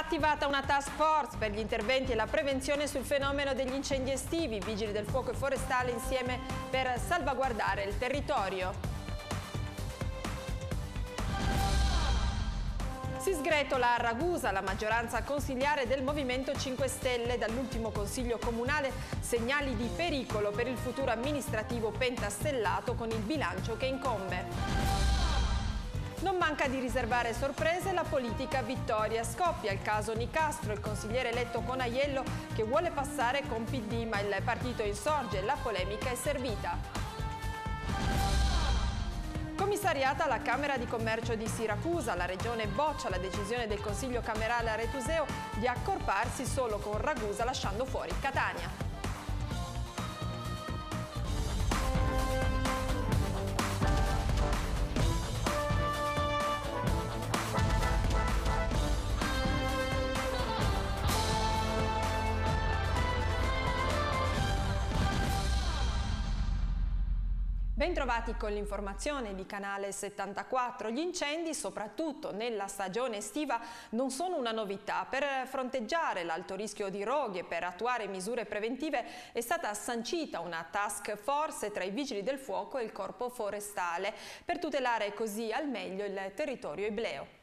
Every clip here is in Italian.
attivata una task force per gli interventi e la prevenzione sul fenomeno degli incendi estivi, vigili del fuoco e forestale insieme per salvaguardare il territorio. Si sgretola a Ragusa la maggioranza consigliare del Movimento 5 Stelle dall'ultimo Consiglio Comunale segnali di pericolo per il futuro amministrativo pentastellato con il bilancio che incombe. Non manca di riservare sorprese la politica vittoria. Scoppia il caso Nicastro, il consigliere eletto con Aiello che vuole passare con PD ma il partito insorge, la polemica è servita. Commissariata la Camera di Commercio di Siracusa, la regione boccia la decisione del Consiglio Camerale a Retuseo di accorparsi solo con Ragusa lasciando fuori Catania. Bentrovati con l'informazione di Canale 74. Gli incendi, soprattutto nella stagione estiva, non sono una novità. Per fronteggiare l'alto rischio di roghe e per attuare misure preventive è stata sancita una task force tra i Vigili del Fuoco e il Corpo Forestale per tutelare così al meglio il territorio ibleo.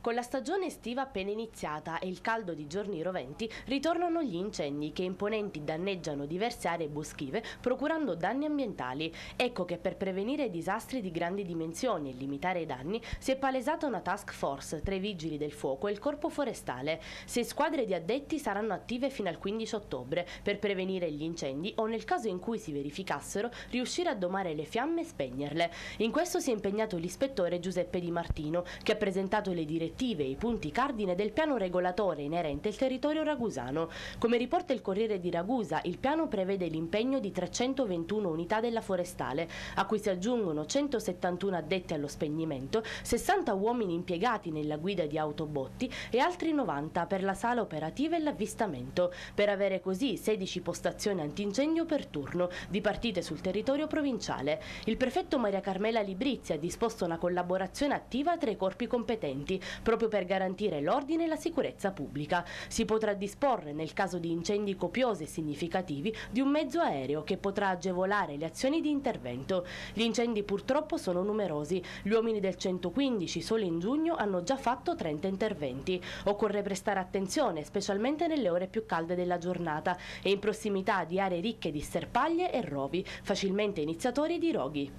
Con la stagione estiva appena iniziata e il caldo di giorni roventi ritornano gli incendi che imponenti danneggiano diverse aree boschive procurando danni ambientali. Ecco che per prevenire disastri di grandi dimensioni e limitare i danni si è palesata una task force tra i vigili del fuoco e il corpo forestale. Sei squadre di addetti saranno attive fino al 15 ottobre per prevenire gli incendi o nel caso in cui si verificassero riuscire a domare le fiamme e spegnerle. In questo si è impegnato l'ispettore Giuseppe Di Martino che ha presentato le direttive direttive e i punti cardine del piano regolatore inerente il territorio ragusano. Come riporta il Corriere di Ragusa, il piano prevede l'impegno di 321 unità della forestale, a cui si aggiungono 171 addetti allo spegnimento, 60 uomini impiegati nella guida di autobotti e altri 90 per la sala operativa e l'avvistamento, per avere così 16 postazioni antincendio per turno, di partite sul territorio provinciale. Il prefetto Maria Carmela Librizia ha disposto una collaborazione attiva tra i corpi competenti, proprio per garantire l'ordine e la sicurezza pubblica. Si potrà disporre, nel caso di incendi copiosi e significativi, di un mezzo aereo che potrà agevolare le azioni di intervento. Gli incendi purtroppo sono numerosi. Gli uomini del 115 solo in giugno hanno già fatto 30 interventi. Occorre prestare attenzione, specialmente nelle ore più calde della giornata e in prossimità di aree ricche di serpaglie e rovi, facilmente iniziatori di roghi.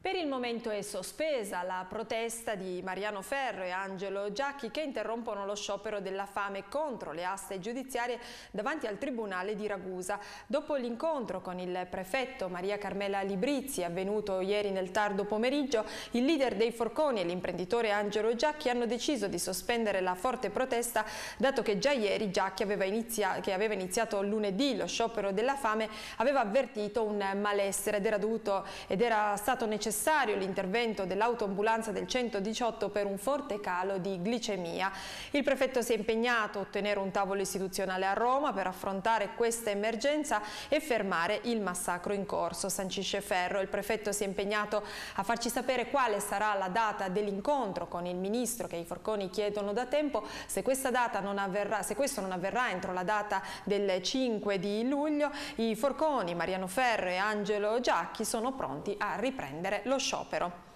Per il momento è sospesa la protesta di Mariano Ferro e Angelo Giacchi che interrompono lo sciopero della fame contro le aste giudiziarie davanti al Tribunale di Ragusa. Dopo l'incontro con il prefetto Maria Carmela Librizzi avvenuto ieri nel tardo pomeriggio, il leader dei Forconi e l'imprenditore Angelo Giacchi hanno deciso di sospendere la forte protesta dato che già ieri Giacchi aveva iniziato, che aveva iniziato lunedì lo sciopero della fame aveva avvertito un malessere ed era, dovuto, ed era stato necessario necessario l'intervento dell'autoambulanza del 118 per un forte calo di glicemia. Il prefetto si è impegnato a ottenere un tavolo istituzionale a Roma per affrontare questa emergenza e fermare il massacro in corso. Sancisce Ferro, il prefetto si è impegnato a farci sapere quale sarà la data dell'incontro con il ministro che i Forconi chiedono da tempo. Se, non avverrà, se questo non avverrà entro la data del 5 di luglio, i Forconi, Mariano Ferro e Angelo Giacchi sono pronti a riprendere sospendere lo sciopero.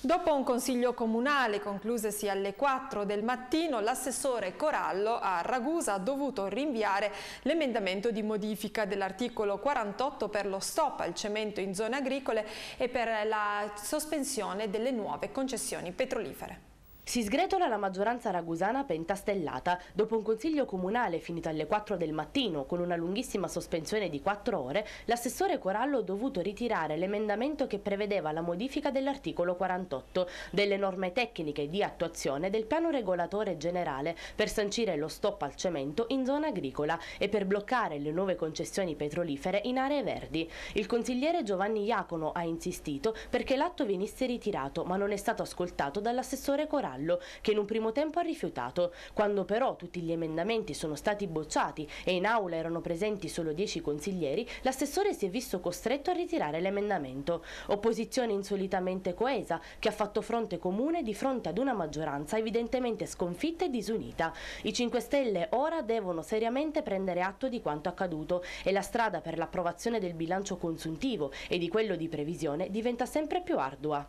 Dopo un consiglio comunale conclusesi alle 4 del mattino, l'assessore Corallo a Ragusa ha dovuto rinviare l'emendamento di modifica dell'articolo 48 per lo stop al cemento in zone agricole e per la sospensione delle nuove concessioni petrolifere. Si sgretola la maggioranza ragusana pentastellata dopo un consiglio comunale finito alle 4 del mattino con una lunghissima sospensione di 4 ore, l'assessore Corallo ha dovuto ritirare l'emendamento che prevedeva la modifica dell'articolo 48 delle norme tecniche di attuazione del piano regolatore generale per sancire lo stop al cemento in zona agricola e per bloccare le nuove concessioni petrolifere in aree verdi. Il consigliere Giovanni Iacono ha insistito perché l'atto venisse ritirato ma non è stato ascoltato dall'assessore Corallo Gallo, che in un primo tempo ha rifiutato. Quando però tutti gli emendamenti sono stati bocciati e in aula erano presenti solo 10 consiglieri, l'assessore si è visto costretto a ritirare l'emendamento. Opposizione insolitamente coesa, che ha fatto fronte comune di fronte ad una maggioranza evidentemente sconfitta e disunita. I 5 Stelle ora devono seriamente prendere atto di quanto accaduto e la strada per l'approvazione del bilancio consuntivo e di quello di previsione diventa sempre più ardua.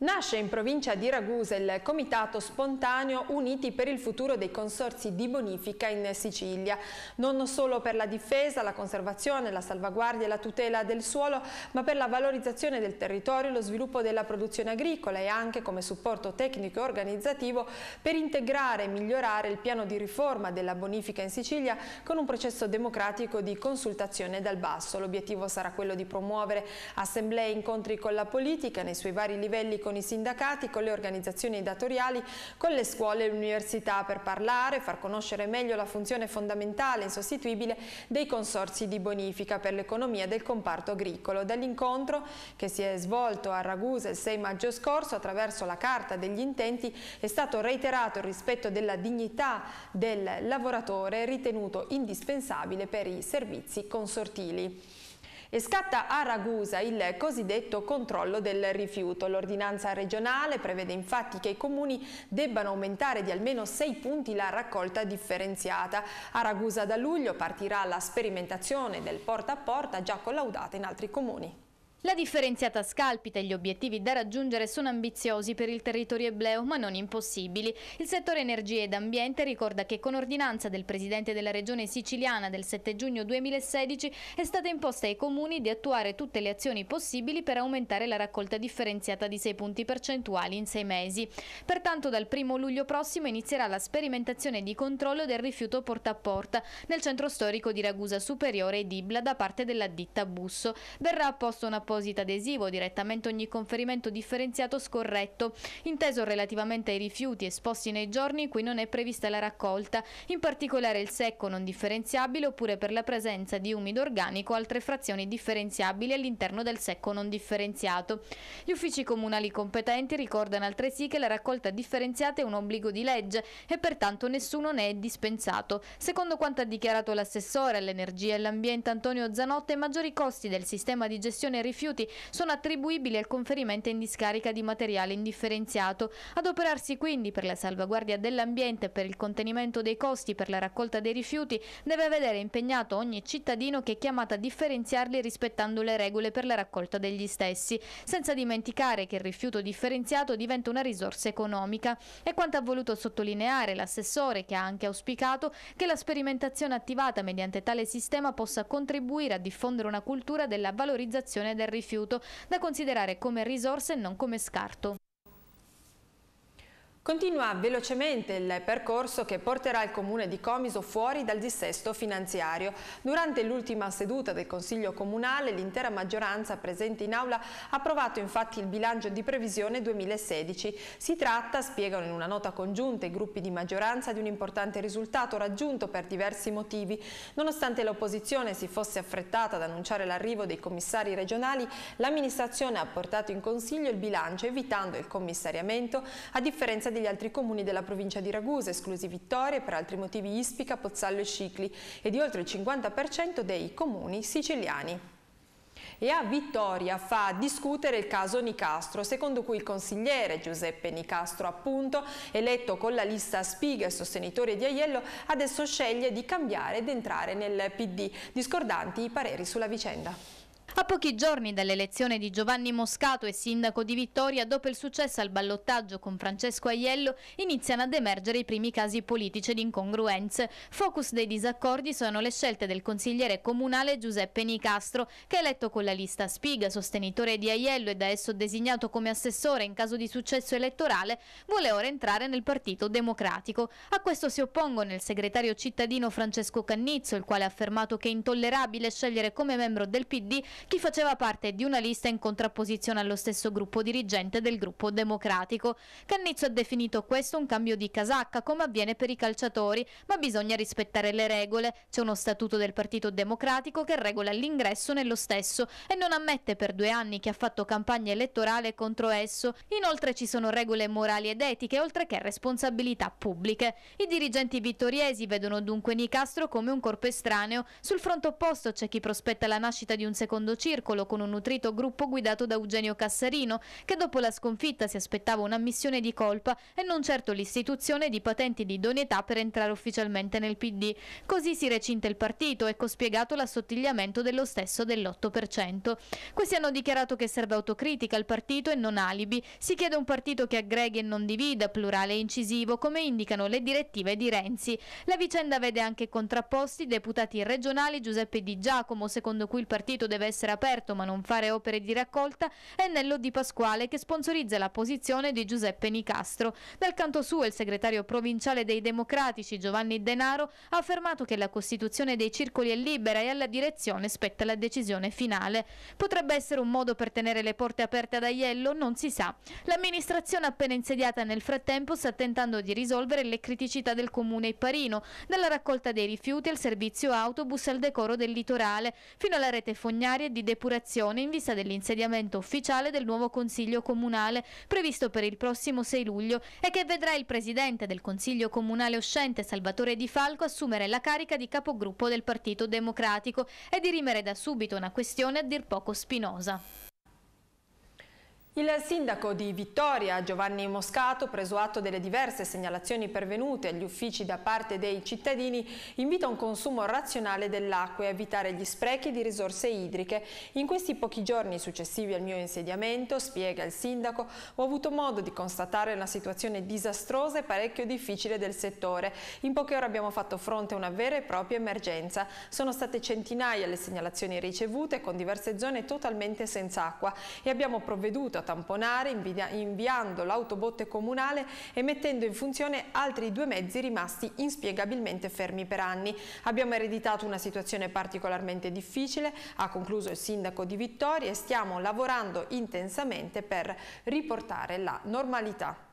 Nasce in provincia di Ragusa il Comitato Spontaneo Uniti per il futuro dei consorzi di bonifica in Sicilia, non solo per la difesa, la conservazione, la salvaguardia e la tutela del suolo, ma per la valorizzazione del territorio, lo sviluppo della produzione agricola e anche come supporto tecnico e organizzativo per integrare e migliorare il piano di riforma della bonifica in Sicilia con un processo democratico di consultazione dal basso. L'obiettivo sarà quello di promuovere assemblee e incontri con la politica nei suoi vari livelli con con i sindacati, con le organizzazioni datoriali, con le scuole e l'università per parlare, far conoscere meglio la funzione fondamentale e insostituibile dei consorsi di bonifica per l'economia del comparto agricolo. Dall'incontro che si è svolto a Ragusa il 6 maggio scorso attraverso la Carta degli Intenti è stato reiterato il rispetto della dignità del lavoratore ritenuto indispensabile per i servizi consortili. E scatta a Ragusa il cosiddetto controllo del rifiuto. L'ordinanza regionale prevede infatti che i comuni debbano aumentare di almeno 6 punti la raccolta differenziata. A Ragusa da luglio partirà la sperimentazione del porta a porta già collaudata in altri comuni. La differenziata scalpita e gli obiettivi da raggiungere sono ambiziosi per il territorio ebleo, ma non impossibili. Il settore energie ed ambiente ricorda che con ordinanza del Presidente della Regione siciliana del 7 giugno 2016 è stata imposta ai comuni di attuare tutte le azioni possibili per aumentare la raccolta differenziata di 6 punti percentuali in 6 mesi. Pertanto dal 1 luglio prossimo inizierà la sperimentazione di controllo del rifiuto porta a porta nel centro storico di Ragusa Superiore e Dibla da parte della ditta Busso. Verrà apposta una apposito adesivo direttamente ogni conferimento differenziato scorretto, inteso relativamente ai rifiuti esposti nei giorni in cui non è prevista la raccolta, in particolare il secco non differenziabile oppure per la presenza di umido organico o altre frazioni differenziabili all'interno del secco non differenziato. Gli uffici comunali competenti ricordano altresì che la raccolta differenziata è un obbligo di legge e pertanto nessuno ne è dispensato. Secondo quanto ha dichiarato l'assessore all'energia e all'ambiente Antonio Zanotte, i maggiori costi del sistema di gestione rifiuti rifiuti sono attribuibili al conferimento in discarica di materiale indifferenziato. Adoperarsi quindi per la salvaguardia dell'ambiente e per il contenimento dei costi per la raccolta dei rifiuti deve vedere impegnato ogni cittadino che è chiamato a differenziarli rispettando le regole per la raccolta degli stessi, senza dimenticare che il rifiuto differenziato diventa una risorsa economica. È quanto ha voluto sottolineare l'assessore che ha anche auspicato che la sperimentazione attivata mediante tale sistema possa contribuire a diffondere una cultura della valorizzazione del rifiuto, da considerare come risorse e non come scarto. Continua velocemente il percorso che porterà il Comune di Comiso fuori dal dissesto finanziario. Durante l'ultima seduta del Consiglio Comunale l'intera maggioranza presente in aula ha approvato infatti il bilancio di previsione 2016. Si tratta, spiegano in una nota congiunta i gruppi di maggioranza, di un importante risultato raggiunto per diversi motivi. Nonostante l'opposizione si fosse affrettata ad annunciare l'arrivo dei commissari regionali, l'amministrazione ha portato in Consiglio il bilancio evitando il commissariamento a differenza differenza degli altri comuni della provincia di Ragusa, esclusi Vittoria e per altri motivi Ispica, Pozzallo e Cicli, e di oltre il 50% dei comuni siciliani. E a Vittoria fa discutere il caso Nicastro, secondo cui il consigliere Giuseppe Nicastro, appunto, eletto con la lista Spiga e sostenitore di Aiello, adesso sceglie di cambiare ed entrare nel PD, discordanti i pareri sulla vicenda. A pochi giorni dall'elezione di Giovanni Moscato e sindaco di Vittoria, dopo il successo al ballottaggio con Francesco Aiello, iniziano ad emergere i primi casi politici di incongruenze. Focus dei disaccordi sono le scelte del consigliere comunale Giuseppe Nicastro, che è eletto con la lista Spiga, sostenitore di Aiello e da esso designato come assessore in caso di successo elettorale, vuole ora entrare nel Partito Democratico. A questo si oppongono il segretario cittadino Francesco Cannizzo, il quale ha affermato che è intollerabile scegliere come membro del PD chi faceva parte di una lista in contrapposizione allo stesso gruppo dirigente del gruppo democratico. Cannizzo ha definito questo un cambio di casacca, come avviene per i calciatori, ma bisogna rispettare le regole. C'è uno statuto del Partito Democratico che regola l'ingresso nello stesso e non ammette per due anni che ha fatto campagna elettorale contro esso. Inoltre ci sono regole morali ed etiche, oltre che responsabilità pubbliche. I dirigenti vittoriesi vedono dunque Nicastro come un corpo estraneo. Sul fronte opposto c'è chi prospetta la nascita di un secondo secondo circolo con un nutrito gruppo guidato da Eugenio Cassarino, che dopo la sconfitta si aspettava un'ammissione di colpa e non certo l'istituzione di patenti di idoneità per entrare ufficialmente nel PD. Così si recinta il partito, ecco spiegato l'assottigliamento dello stesso dell'8%. Questi hanno dichiarato che serve autocritica al partito e non alibi. Si chiede un partito che aggreghi e non divida, plurale e incisivo, come indicano le direttive di Renzi. La vicenda vede anche contrapposti deputati regionali Giuseppe Di Giacomo, secondo cui il partito deve essere essere aperto ma non fare opere di raccolta, è Nello Di Pasquale che sponsorizza la posizione di Giuseppe Nicastro. Dal canto suo il segretario provinciale dei Democratici Giovanni Denaro ha affermato che la costituzione dei circoli è libera e alla direzione spetta la decisione finale. Potrebbe essere un modo per tenere le porte aperte ad Aiello? Non si sa. L'amministrazione appena insediata nel frattempo sta tentando di risolvere le criticità del comune Iparino, dalla raccolta dei rifiuti al servizio autobus al decoro del litorale, fino alla rete fognaria sanitarie di depurazione in vista dell'insediamento ufficiale del nuovo Consiglio Comunale previsto per il prossimo 6 luglio e che vedrà il Presidente del Consiglio Comunale uscente Salvatore Di Falco assumere la carica di capogruppo del Partito Democratico e dirimere da subito una questione a dir poco spinosa. Il sindaco di Vittoria, Giovanni Moscato, preso atto delle diverse segnalazioni pervenute agli uffici da parte dei cittadini, invita un consumo razionale dell'acqua e evitare gli sprechi di risorse idriche. In questi pochi giorni successivi al mio insediamento, spiega il sindaco, ho avuto modo di constatare una situazione disastrosa e parecchio difficile del settore. In poche ore abbiamo fatto fronte a una vera e propria emergenza. Sono state centinaia le segnalazioni ricevute con diverse zone totalmente senza acqua e abbiamo provveduto a tamponare inviando l'autobotte comunale e mettendo in funzione altri due mezzi rimasti inspiegabilmente fermi per anni. Abbiamo ereditato una situazione particolarmente difficile, ha concluso il sindaco di Vittoria e stiamo lavorando intensamente per riportare la normalità.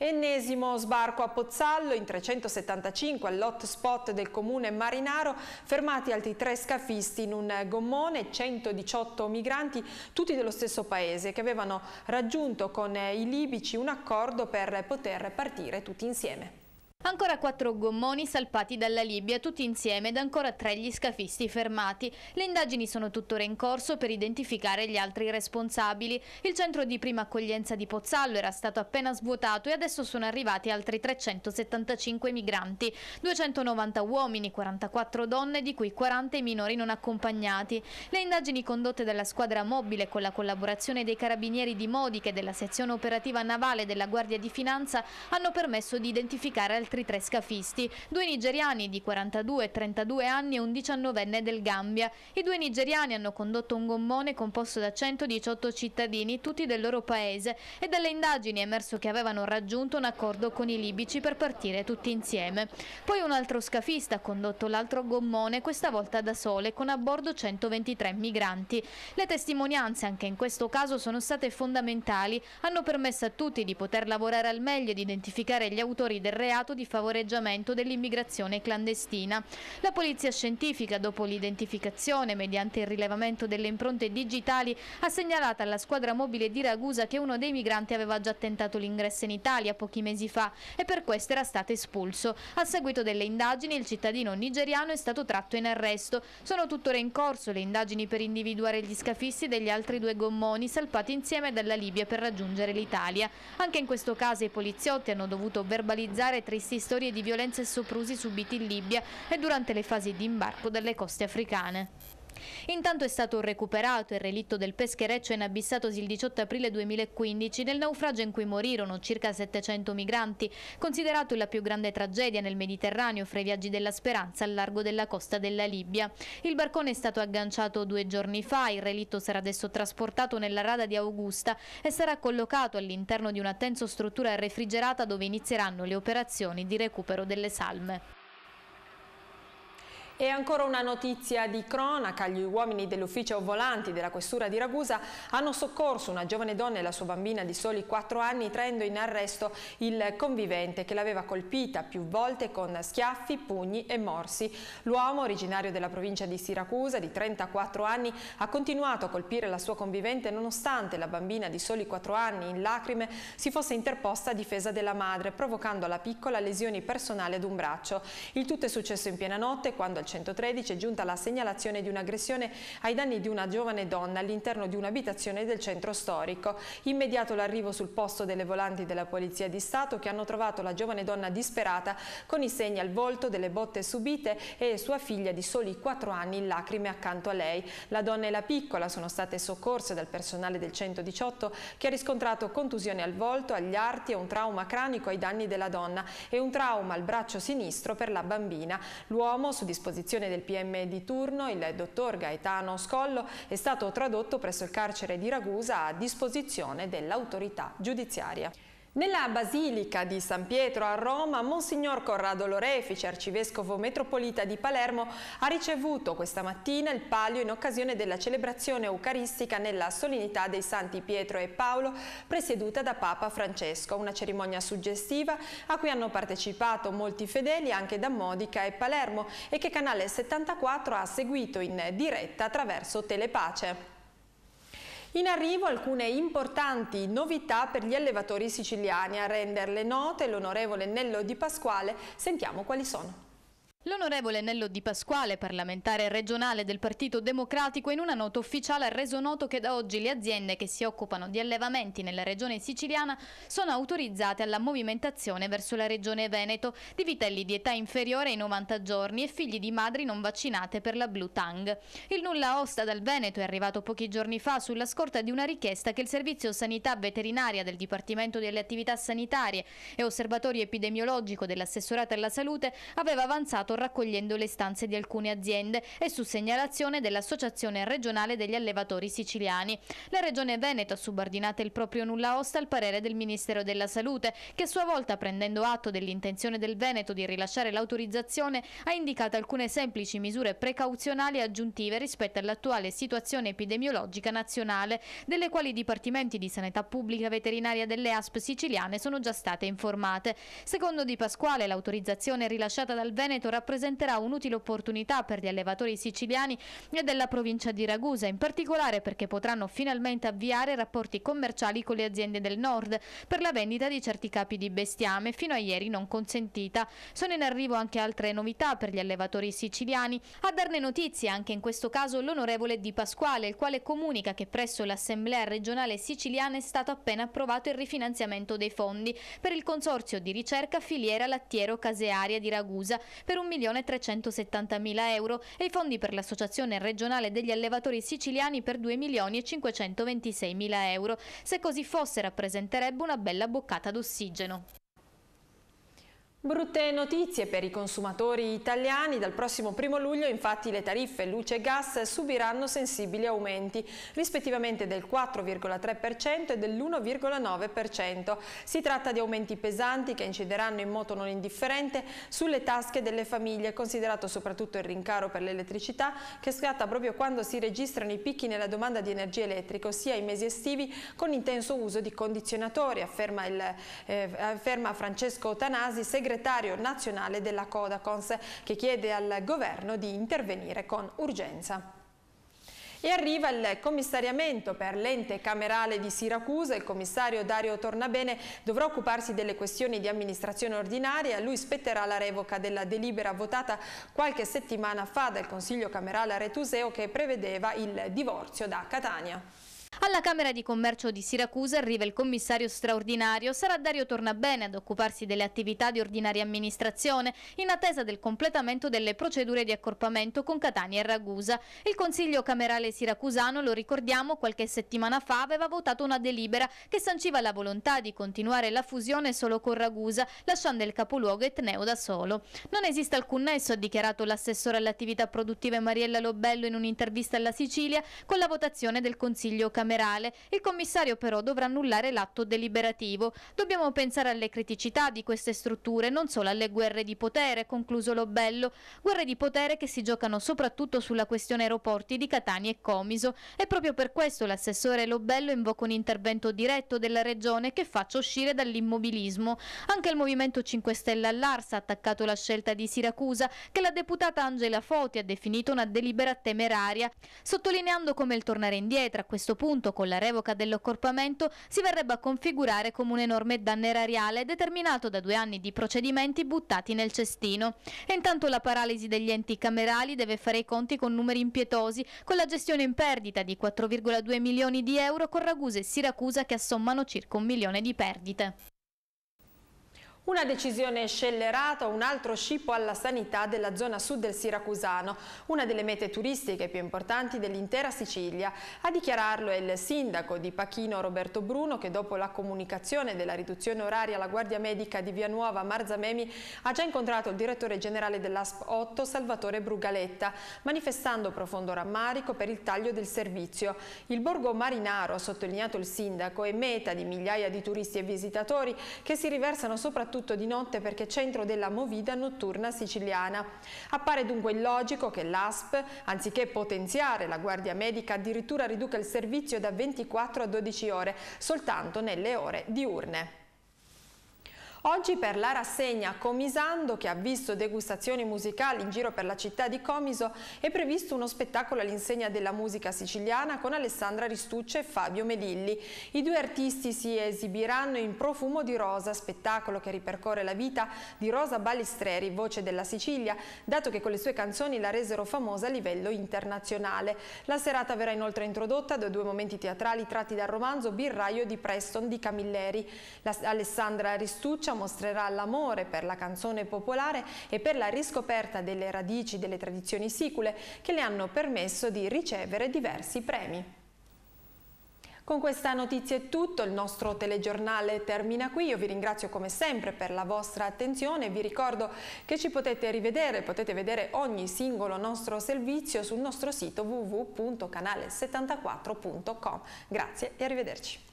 Ennesimo sbarco a Pozzallo in 375 all'hotspot del comune Marinaro, fermati altri tre scafisti in un gommone, 118 migranti, tutti dello stesso paese, che avevano raggiunto con i libici un accordo per poter partire tutti insieme. Ancora quattro gommoni salpati dalla Libia, tutti insieme ed ancora tre gli scafisti fermati. Le indagini sono tuttora in corso per identificare gli altri responsabili. Il centro di prima accoglienza di Pozzallo era stato appena svuotato e adesso sono arrivati altri 375 migranti, 290 uomini, 44 donne, di cui 40 i minori non accompagnati. Le indagini condotte dalla squadra mobile con la collaborazione dei carabinieri di Modica e della sezione operativa navale della Guardia di Finanza hanno permesso di identificare altri altri tre scafisti, due nigeriani di 42 e 32 anni e un 19enne del Gambia. I due nigeriani hanno condotto un gommone composto da 118 cittadini, tutti del loro paese, e dalle indagini è emerso che avevano raggiunto un accordo con i libici per partire tutti insieme. Poi un altro scafista ha condotto l'altro gommone, questa volta da sole, con a bordo 123 migranti. Le testimonianze anche in questo caso sono state fondamentali, hanno permesso a tutti di poter lavorare al meglio e di identificare gli autori del reato di favoreggiamento dell'immigrazione clandestina. La polizia scientifica, dopo l'identificazione mediante il rilevamento delle impronte digitali, ha segnalato alla squadra mobile di Ragusa che uno dei migranti aveva già tentato l'ingresso in Italia pochi mesi fa e per questo era stato espulso. A seguito delle indagini il cittadino nigeriano è stato tratto in arresto. Sono tuttora in corso le indagini per individuare gli scafisti degli altri due gommoni salpati insieme dalla Libia per raggiungere l'Italia. Anche in questo caso i poliziotti hanno dovuto verbalizzare tristemente questi storie di violenze e soprusi subiti in Libia e durante le fasi di imbarco dalle coste africane. Intanto è stato recuperato il relitto del peschereccio inabissatosi il 18 aprile 2015 nel naufragio in cui morirono circa 700 migranti, considerato la più grande tragedia nel Mediterraneo fra i viaggi della Speranza al largo della costa della Libia. Il barcone è stato agganciato due giorni fa, il relitto sarà adesso trasportato nella rada di Augusta e sarà collocato all'interno di una tenso struttura refrigerata dove inizieranno le operazioni di recupero delle salme. E ancora una notizia di cronaca, gli uomini dell'ufficio volanti della questura di Ragusa hanno soccorso una giovane donna e la sua bambina di soli 4 anni traendo in arresto il convivente che l'aveva colpita più volte con schiaffi, pugni e morsi. L'uomo, originario della provincia di Siracusa, di 34 anni, ha continuato a colpire la sua convivente nonostante la bambina di soli 4 anni in lacrime si fosse interposta a difesa della madre, provocando alla piccola lesioni personali ad un braccio. Il tutto è successo in piena notte quando al 113 è giunta la segnalazione di un'aggressione ai danni di una giovane donna all'interno di un'abitazione del centro storico. Immediato l'arrivo sul posto delle volanti della Polizia di Stato che hanno trovato la giovane donna disperata con i segni al volto delle botte subite e sua figlia di soli 4 anni in lacrime accanto a lei. La donna e la piccola sono state soccorse dal personale del 118 che ha riscontrato contusione al volto, agli arti e un trauma cranico ai danni della donna e un trauma al braccio sinistro per la bambina. L'uomo su disposizione disposizione del PM di turno, il dottor Gaetano Scollo, è stato tradotto presso il carcere di Ragusa a disposizione dell'autorità giudiziaria. Nella Basilica di San Pietro a Roma, Monsignor Corrado Lorefice, arcivescovo metropolita di Palermo, ha ricevuto questa mattina il palio in occasione della celebrazione eucaristica nella solennità dei Santi Pietro e Paolo, presieduta da Papa Francesco, una cerimonia suggestiva a cui hanno partecipato molti fedeli anche da Modica e Palermo e che Canale 74 ha seguito in diretta attraverso Telepace. In arrivo alcune importanti novità per gli allevatori siciliani. A renderle note l'onorevole Nello Di Pasquale, sentiamo quali sono. L'onorevole Nello Di Pasquale, parlamentare regionale del Partito Democratico, in una nota ufficiale ha reso noto che da oggi le aziende che si occupano di allevamenti nella regione siciliana sono autorizzate alla movimentazione verso la regione Veneto di vitelli di età inferiore ai 90 giorni e figli di madri non vaccinate per la Blue Tang. Il nulla osta dal Veneto è arrivato pochi giorni fa sulla scorta di una richiesta che il Servizio Sanità Veterinaria del Dipartimento delle Attività Sanitarie e Osservatorio Epidemiologico dell'Assessorato alla Salute aveva avanzato stato raccogliendo le stanze di alcune aziende e su segnalazione dell'Associazione regionale degli allevatori siciliani. La Regione Veneto ha subordinato il proprio nulla osta al parere del Ministero della Salute, che a sua volta, prendendo atto dell'intenzione del Veneto di rilasciare l'autorizzazione, ha indicato alcune semplici misure precauzionali aggiuntive rispetto all'attuale situazione epidemiologica nazionale, delle quali i dipartimenti di sanità pubblica veterinaria delle ASP siciliane sono già state informate. Secondo Di Pasquale, l'autorizzazione rilasciata dal Veneto rappresenterà un'utile opportunità per gli allevatori siciliani e della provincia di Ragusa, in particolare perché potranno finalmente avviare rapporti commerciali con le aziende del nord per la vendita di certi capi di bestiame, fino a ieri non consentita. Sono in arrivo anche altre novità per gli allevatori siciliani. A darne notizie anche in questo caso l'onorevole Di Pasquale, il quale comunica che presso l'Assemblea regionale siciliana è stato appena approvato il rifinanziamento dei fondi per il consorzio di ricerca filiera lattiero-casearia di Ragusa per un 1.370.000 euro e i fondi per l'Associazione regionale degli allevatori siciliani per 2.526.000 euro. Se così fosse rappresenterebbe una bella boccata d'ossigeno. Brutte notizie per i consumatori italiani, dal prossimo primo luglio infatti le tariffe luce e gas subiranno sensibili aumenti, rispettivamente del 4,3% e dell'1,9%. Si tratta di aumenti pesanti che incideranno in modo non indifferente sulle tasche delle famiglie, considerato soprattutto il rincaro per l'elettricità che scatta proprio quando si registrano i picchi nella domanda di energia elettrica, ossia i mesi estivi con intenso uso di condizionatori, afferma, il, eh, afferma Francesco Tanasi, segretario segretario nazionale della Codacons che chiede al governo di intervenire con urgenza. E arriva il commissariamento per l'ente camerale di Siracusa. Il commissario Dario Tornabene dovrà occuparsi delle questioni di amministrazione ordinaria. A lui spetterà la revoca della delibera votata qualche settimana fa dal Consiglio camerale Retuseo che prevedeva il divorzio da Catania. Alla Camera di Commercio di Siracusa arriva il commissario straordinario, sarà Dario Tornabene ad occuparsi delle attività di ordinaria amministrazione in attesa del completamento delle procedure di accorpamento con Catania e Ragusa. Il Consiglio Camerale Siracusano, lo ricordiamo, qualche settimana fa aveva votato una delibera che sanciva la volontà di continuare la fusione solo con Ragusa, lasciando il capoluogo etneo da solo. Non esiste alcun nesso, ha dichiarato l'assessore alle attività produttive Mariella Lobello in un'intervista alla Sicilia, con la votazione del Consiglio Camerale monocamerale, il commissario però dovrà annullare l'atto deliberativo. Dobbiamo pensare alle criticità di queste strutture, non solo alle guerre di potere, concluso Lobello, guerre di potere che si giocano soprattutto sulla questione aeroporti di Catania e Comiso e proprio per questo l'assessore Lobello invoca un intervento diretto della regione che faccia uscire dall'immobilismo. Anche il Movimento 5 Stelle all'Arsa ha attaccato la scelta di Siracusa che la deputata Angela Foti ha definito una delibera temeraria, sottolineando come il tornare indietro a questo punto punto con la revoca dell'accorpamento si verrebbe a configurare come un enorme danno erariale determinato da due anni di procedimenti buttati nel cestino. E intanto la paralisi degli enti camerali deve fare i conti con numeri impietosi, con la gestione in perdita di 4,2 milioni di euro con Ragusa e Siracusa che assommano circa un milione di perdite. Una decisione scellerata, un altro scippo alla sanità della zona sud del Siracusano, una delle mete turistiche più importanti dell'intera Sicilia. A dichiararlo è il sindaco di Pachino Roberto Bruno che dopo la comunicazione della riduzione oraria alla Guardia Medica di Via Nuova Marzamemi ha già incontrato il direttore generale dell'ASP 8 Salvatore Brugaletta, manifestando profondo rammarico per il taglio del servizio. Il borgo marinaro, ha sottolineato il sindaco, è meta di migliaia di turisti e visitatori che si riversano soprattutto soprattutto di notte perché centro della movida notturna siciliana. Appare dunque illogico che l'ASP, anziché potenziare la guardia medica, addirittura riduca il servizio da 24 a 12 ore, soltanto nelle ore diurne. Oggi per la rassegna Comisando, che ha visto degustazioni musicali in giro per la città di Comiso, è previsto uno spettacolo all'insegna della musica siciliana con Alessandra Ristuccia e Fabio Melilli. I due artisti si esibiranno in Profumo di Rosa, spettacolo che ripercorre la vita di Rosa Balistreri, voce della Sicilia, dato che con le sue canzoni la resero famosa a livello internazionale. La serata verrà inoltre introdotta da due momenti teatrali tratti dal romanzo Birraio di Preston di Camilleri. La Alessandra Ristuccia Provincia mostrerà l'amore per la canzone popolare e per la riscoperta delle radici delle tradizioni sicule che le hanno permesso di ricevere diversi premi. Con questa notizia è tutto, il nostro telegiornale termina qui, io vi ringrazio come sempre per la vostra attenzione, vi ricordo che ci potete rivedere, potete vedere ogni singolo nostro servizio sul nostro sito www.canale74.com. Grazie e arrivederci.